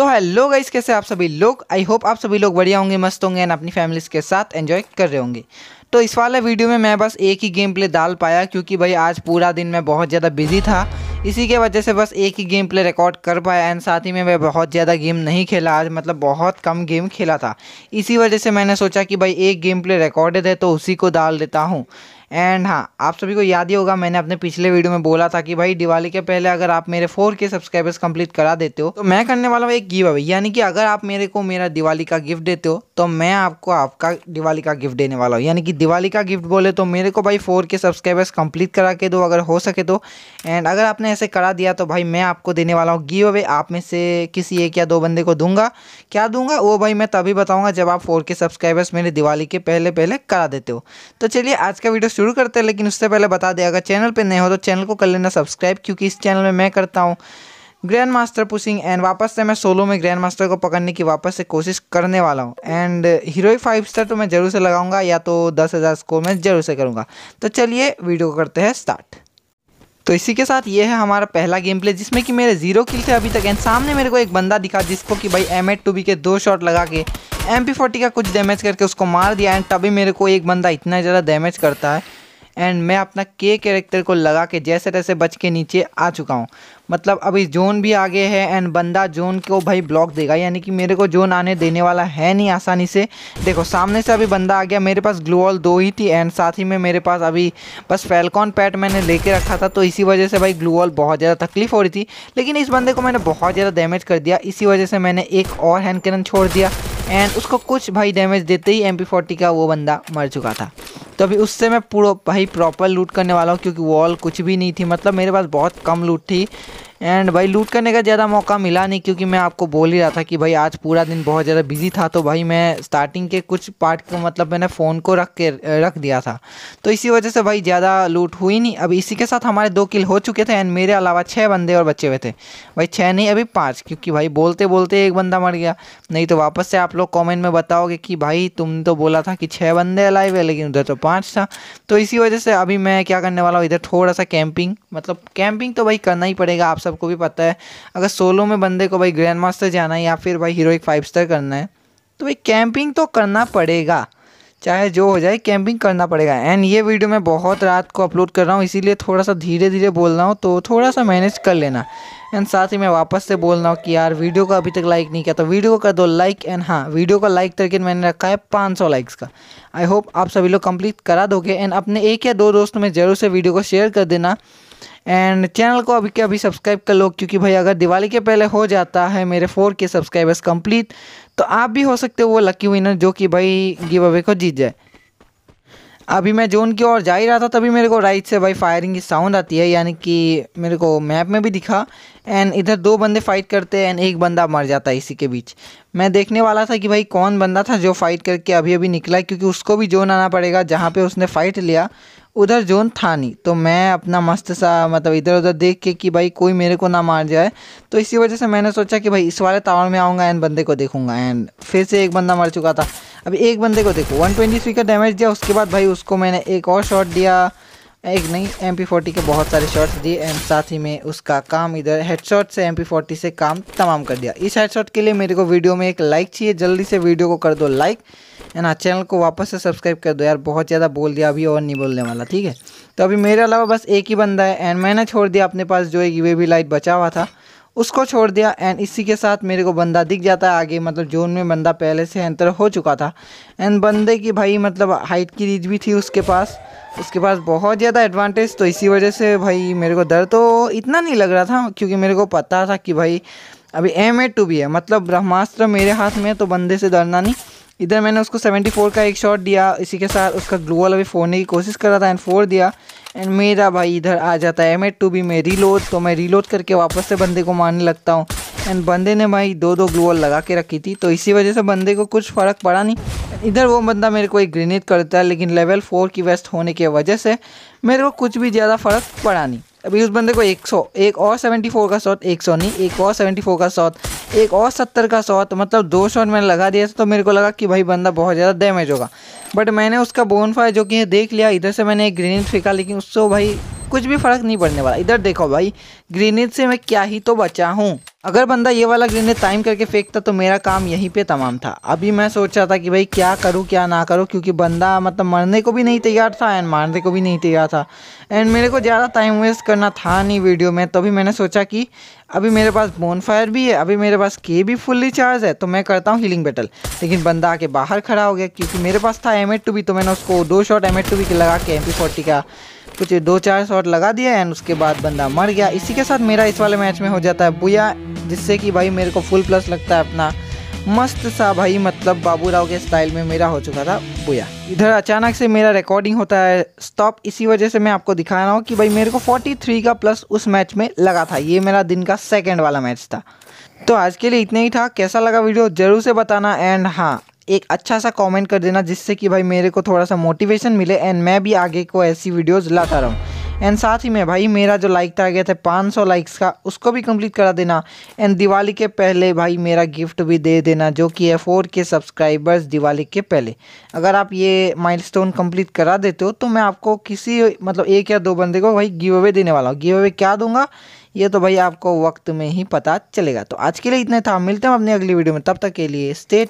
तो hello guys कैसे आप सभी लोग आई होप आप सभी लोग बढ़िया होंगे मस्त होंगे एंड अपनी फैमिलीज के साथ एंजॉय कर रहे होंगे तो इस वाले वीडियो में मैं बस एक ही गेम प्ले डाल पाया क्योंकि भाई आज पूरा दिन मैं बहुत ज़्यादा बिजी था इसी के वजह से बस एक ही गेम प्ले रिकॉर्ड कर पाया एंड साथ ही में मैं बहुत ज़्यादा गेम नहीं खेला आज मतलब बहुत कम गेम खेला था इसी वजह से मैंने सोचा कि भाई एक गेम प्ले रिकॉर्डेड है तो उसी को डाल देता हूँ एंड हाँ आप सभी को याद ही होगा मैंने अपने पिछले वीडियो में बोला था कि भाई दिवाली के पहले अगर आप मेरे फोर के सब्सक्राइबर्स कंप्लीट करा देते हो तो मैं करने वाला हूँ एक गिव अवे यानी कि अगर आप मेरे को मेरा दिवाली का गिफ्ट देते हो तो मैं आपको आपका दिवाली का गिफ्ट देने वाला हूँ यानी कि दिवाली का गिफ्ट बोले तो मेरे को भाई फोर के सब्सक्राइबर्स कंप्लीट करा के दो अगर हो सके तो एंड अगर आपने ऐसे करा दिया तो भाई मैं आपको देने वाला हूँ गिव अवे आप में से किसी एक या दो बंदे को दूंगा क्या दूंगा वो भाई मैं तभी बताऊँगा जब आप फोर के सब्सक्राइबर्स मेरे दिवाली के पहले पहले करा देते हो तो चलिए आज का वीडियो शुरू करते हैं लेकिन उससे पहले बता दें अगर चैनल पर नए हो तो चैनल को कर लेना सब्सक्राइब क्योंकि इस चैनल में मैं करता हूँ ग्रैंड मास्टर पुशिंग एंड वापस से मैं सोलो में ग्रैंड मास्टर को पकड़ने की वापस से कोशिश करने वाला हूँ एंड हीरोइक फाइव स्टार तो मैं ज़रूर से लगाऊंगा या तो दस हज़ार स्कोर में ज़रूर से करूँगा तो चलिए वीडियो करते हैं स्टार्ट तो इसी के साथ ये है हमारा पहला गेम प्ले जिसमें कि मेरे जीरो किल थे अभी तक एंड सामने मेरे को एक बंदा दिखा जिसको कि भाई एम एड टू बी के दो शॉट लगा के एम का कुछ डैमेज करके उसको मार दिया एंड तभी मेरे को एक बंदा इतना ज़्यादा डैमेज करता है एंड मैं अपना के कैरेक्टर को लगा के जैसे तैसे बच के नीचे आ चुका हूँ मतलब अभी जोन भी आगे है एंड बंदा जोन को भाई ब्लॉक देगा यानी कि मेरे को जोन आने देने वाला है नहीं आसानी से देखो सामने से अभी बंदा आ गया मेरे पास ग्लोअल दो ही थी एंड साथ ही में मेरे पास अभी बस फेलकॉन पैट मैंने लेके रखा था तो इसी वजह से भाई ग्लोअल बहुत ज़्यादा तकलीफ हो रही थी लेकिन इस बंदे को मैंने बहुत ज़्यादा डैमेज कर दिया इसी वजह से मैंने एक और हैंड कैनन छोड़ दिया एंड उसको कुछ भाई डैमेज देते ही एम का वो बंदा मर चुका था तो अभी उससे मैं पूरा भाई प्रॉपर लूट करने वाला हूँ क्योंकि वॉल कुछ भी नहीं थी मतलब मेरे पास बहुत कम लूट थी एंड भाई लूट करने का ज़्यादा मौका मिला नहीं क्योंकि मैं आपको बोल ही रहा था कि भाई आज पूरा दिन बहुत ज़्यादा बिजी था तो भाई मैं स्टार्टिंग के कुछ पार्ट को मतलब मैंने फ़ोन को रख के रख दिया था तो इसी वजह से भाई ज़्यादा लूट हुई नहीं अब इसी के साथ हमारे दो किल हो चुके थे एंड मेरे अलावा छः बंदे और बच्चे हुए थे भाई छः नहीं अभी पाँच क्योंकि भाई बोलते बोलते एक बंदा मर गया नहीं तो वापस से आप लोग कॉमेंट में बताओगे कि भाई तुम तो बोला था कि छः बंदे अलाइव है लेकिन उधर तो पाँच था तो इसी वजह से अभी मैं क्या करने वाला हूँ इधर थोड़ा सा कैंपिंग मतलब कैंपिंग तो भाई करना ही पड़ेगा आप सब सबको भी पता है अगर सोलो में बंदे को भाई ग्रैंड मास्टर जाना है या फिर भाई हीरोइक फाइव स्टार करना है तो भाई कैंपिंग तो करना पड़ेगा चाहे जो हो जाए कैंपिंग करना पड़ेगा एंड ये वीडियो मैं बहुत रात को अपलोड कर रहा हूँ इसीलिए थोड़ा सा धीरे धीरे बोल रहा हूँ तो थोड़ा सा मैनेज कर लेना एंड साथ ही मैं वापस से बोल रहा हूँ कि यार वीडियो का अभी तक लाइक नहीं किया तो वीडियो को कर दो लाइक एंड हाँ वीडियो का लाइक करके मैंने रखा है पाँच लाइक्स का आई होप आप सभी लोग कंप्लीट करा दोगे एंड अपने एक या दो दोस्तों में ज़रूर से वीडियो को शेयर कर देना एंड चैनल को अभी के अभी सब्सक्राइब कर लो क्योंकि भाई अगर दिवाली के पहले हो जाता है मेरे फोर के सब्सक्राइबर्स कंप्लीट तो आप भी हो सकते हो वो लकी विनर जो कि भाई गिव अवे को जीत जाए अभी मैं जोन की ओर जा ही रहा था तभी मेरे को राइट से भाई फायरिंग की साउंड आती है यानी कि मेरे को मैप में भी दिखा एंड इधर दो बंदे फाइट करते हैं एंड एक बंदा मर जाता है इसी के बीच मैं देखने वाला था कि भाई कौन बंदा था जो फाइट करके अभी अभी निकला क्योंकि उसको भी जोन आना पड़ेगा जहाँ पर उसने फाइट लिया उधर जोन था नहीं तो मैं अपना मस्त सा मतलब इधर उधर देख के कि भाई कोई मेरे को ना मार जाए तो इसी वजह से मैंने सोचा कि भाई इस वाले टावर में आऊँगा एंड बंदे को देखूंगा एंड फिर से एक बंदा मर चुका था अभी एक बंदे को देखो ट्वेंटी का डैमेज दिया उसके बाद भाई उसको मैंने एक और शॉट दिया एक नहीं एम पी फोर्टी के बहुत सारे शॉट्स दिए एंड साथ ही में उसका काम इधर हेडशॉट से एम पी फोर्टी से काम तमाम कर दिया इस हेडशॉट के लिए मेरे को वीडियो में एक लाइक चाहिए जल्दी से वीडियो को कर दो लाइक है ना चैनल को वापस से सब्सक्राइब कर दो यार बहुत ज़्यादा बोल दिया अभी और नहीं बोलने वाला ठीक है तो अभी मेरे अलावा बस एक ही बंदा है एंड मैंने छोड़ दिया अपने पास जो एक वे भी लाइट बचा हुआ था उसको छोड़ दिया एंड इसी के साथ मेरे को बंदा दिख जाता है आगे मतलब जोन में बंदा पहले से एंतर हो चुका था एंड बंदे की भाई मतलब हाइट की रीच भी थी उसके पास उसके पास बहुत ज़्यादा एडवांटेज तो इसी वजह से भाई मेरे को डर तो इतना नहीं लग रहा था क्योंकि मेरे को पता था कि भाई अभी एम ए टू भी है मतलब ब्रह्मास्त्र मेरे हाथ में है तो बंदे से डरना नहीं इधर मैंने उसको 74 का एक शॉट दिया इसी के साथ उसका ग्लू वाला भी फोड़ने की कोशिश कर रहा था एंड फोड़ दिया एंड मेरा भाई इधर आ जाता है एम एड टू बी में रीलोड तो मैं रीलोड करके वापस से बंदे को मारने लगता हूँ एंड बंदे ने भाई दो दो ग्लू वॉल लगा के रखी थी तो इसी वजह से बंदे को कुछ फ़र्क पड़ा नहीं इधर वो बंदा मेरे को एक ग्रेनेड करता है लेकिन लेवल फोर की वेस्ट होने की वजह से मेरे को कुछ भी ज़्यादा फ़र्क पड़ा नहीं अभी उस बंदे को 100 एक और 74 का शॉट 100 नहीं एक और 74 का शॉट एक और 70 का शॉट तो मतलब दो शॉट मैंने लगा दिया था तो मेरे को लगा कि भाई बंदा बहुत ज़्यादा डैमेज होगा बट मैंने उसका बोन फायर जो कि है देख लिया इधर से मैंने एक ग्रेनेड फेंका लेकिन उससे भाई कुछ भी फ़र्क नहीं पड़ने वाला इधर देखो भाई ग्रेनेड से मैं क्या ही तो बचा हूँ अगर बंदा ये वाला ग्रेनेड टाइम करके फेंकता तो मेरा काम यहीं पे तमाम था अभी मैं सोच रहा था कि भाई क्या करूँ क्या ना करूँ क्योंकि बंदा मतलब मरने को भी नहीं तैयार था एंड मारने को भी नहीं तैयार था एंड मेरे को ज़्यादा टाइम वेस्ट करना था नहीं वीडियो में तभी तो मैंने सोचा कि अभी मेरे पास बोन फायर भी है अभी मेरे पास के भी फुल्ली चार्ज है तो मैं करता हूँ हीलिंग बैटल लेकिन बंदा आके बाहर खड़ा हो गया क्योंकि मेरे पास था एम टू भी तो मैंने उसको दो शॉट एम टू भी लगा के एम पी फोर्टी का कुछ दो चार शॉट लगा दिया एंड उसके बाद बंदा मर गया इसी के साथ मेरा इस वाले मैच में हो जाता है बुया जिससे कि भाई मेरे को फुल प्लस लगता है अपना मस्त सा भाई मतलब बाबूराव के स्टाइल में मेरा हो चुका था बुया इधर अचानक से मेरा रिकॉर्डिंग होता है स्टॉप इसी वजह से मैं आपको दिखा रहा हूँ कि भाई मेरे को 43 का प्लस उस मैच में लगा था ये मेरा दिन का सेकेंड वाला मैच था तो आज के लिए इतना ही था कैसा लगा वीडियो ज़रूर से बताना एंड हाँ एक अच्छा सा कमेंट कर देना जिससे कि भाई मेरे को थोड़ा सा मोटिवेशन मिले एंड मैं भी आगे को ऐसी वीडियोस लाता रहूँ एंड साथ ही में भाई मेरा जो लाइक टारगेट है 500 लाइक्स का उसको भी कंप्लीट करा देना एंड दिवाली के पहले भाई मेरा गिफ्ट भी दे देना जो कि है फोर के सब्सक्राइबर्स दिवाली के पहले अगर आप ये माइलस्टोन कंप्लीट करा देते हो तो मैं आपको किसी मतलब एक या दो बंदे को भाई गिव अवे देने वाला हूँ गिव अवे क्या दूंगा ये तो भाई आपको वक्त में ही पता चलेगा तो आज के लिए इतना था मिलते हैं अपनी अगली वीडियो में तब तक के लिए स्टेट